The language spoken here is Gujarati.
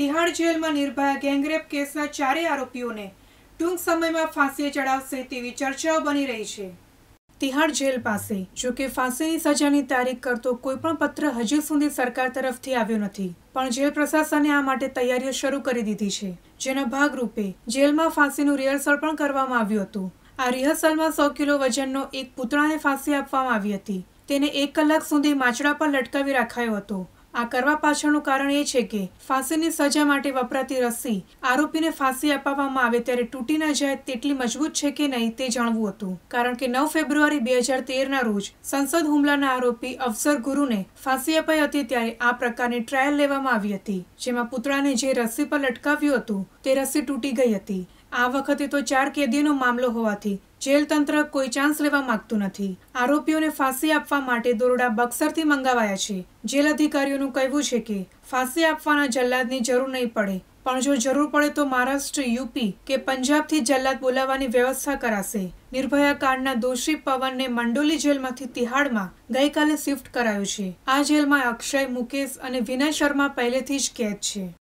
તિહાડ જેલમાં નિર્ભયા ગેંગરેપ કેસના ચારેય આરોપીઓને ટૂંક સમયમાં ફાંસીએ ચડાવશે તેવી ચર્ચાઓ બની રહી છે તિહાડ જેલ પાસે જોકે ફાંસીની સજાની તારીખ કરતો કોઈપણ પત્ર હજુ સુધી સરકાર તરફથી આવ્યો નથી પણ જેલ પ્રશાસને આ માટે તૈયારીઓ શરૂ કરી દીધી છે જેના ભાગરૂપે જેલમાં ફાંસીનું રિહર્સલ પણ કરવામાં આવ્યું હતું આ રિહર્સલમાં સો કિલો વજનનો એક પૂતળાને ફાંસી આપવામાં આવી હતી તેને એક કલાક સુધી માચડા પર લટકાવી રાખાયો હતો આ કરવા પાછળનું કારણ એ છે કે ફાંસીની સજા માટે વપરાતી રસ્સી આરોપીને ફાંસી અપાવવામાં આવે ત્યારે તૂટી ન જાય તેટલી મજબૂત છે કે નહીં તે જાણવું હતું કારણ કે નવ ફેબ્રુઆરી બે હજાર તેરના રોજ સંસદ હુમલાના આરોપી અફસર ગુરુને ફાંસી અપાઈ હતી ત્યારે આ પ્રકારની ટ્રાયલ લેવામાં આવી હતી જેમાં પુતળાને જે રસ્સી પર લટકાવ્યું હતું તે રસ્સી તૂટી ગઈ હતી આ વખતે તો ચાર કેદીનો મામલો હોવાથી જેલ તંત્ર કોઈ ચાન્સ લેવા માંગતું નથી આરોપીઓને ફાંસી આપવા માટે દોરડા બક્સરથી મંગાવાયા છે જેલ અધિકારીઓનું કહેવું છે કે ફાંસી આપવાના જલ્લાદની જરૂર નહીં પડે પણ જો જરૂર પડે તો મહારાષ્ટ્ર યુપી કે પંજાબથી જલ્લાદ બોલાવવાની વ્યવસ્થા કરાશે નિર્ભયા કાંડના દોષી પવનને મંડોલી જેલમાંથી તિહાડમાં ગઈકાલે શિફ્ટ કરાયું છે આ જેલમાં અક્ષય મુકેશ અને વિનય શર્મા પહેલેથી જ કેદ છે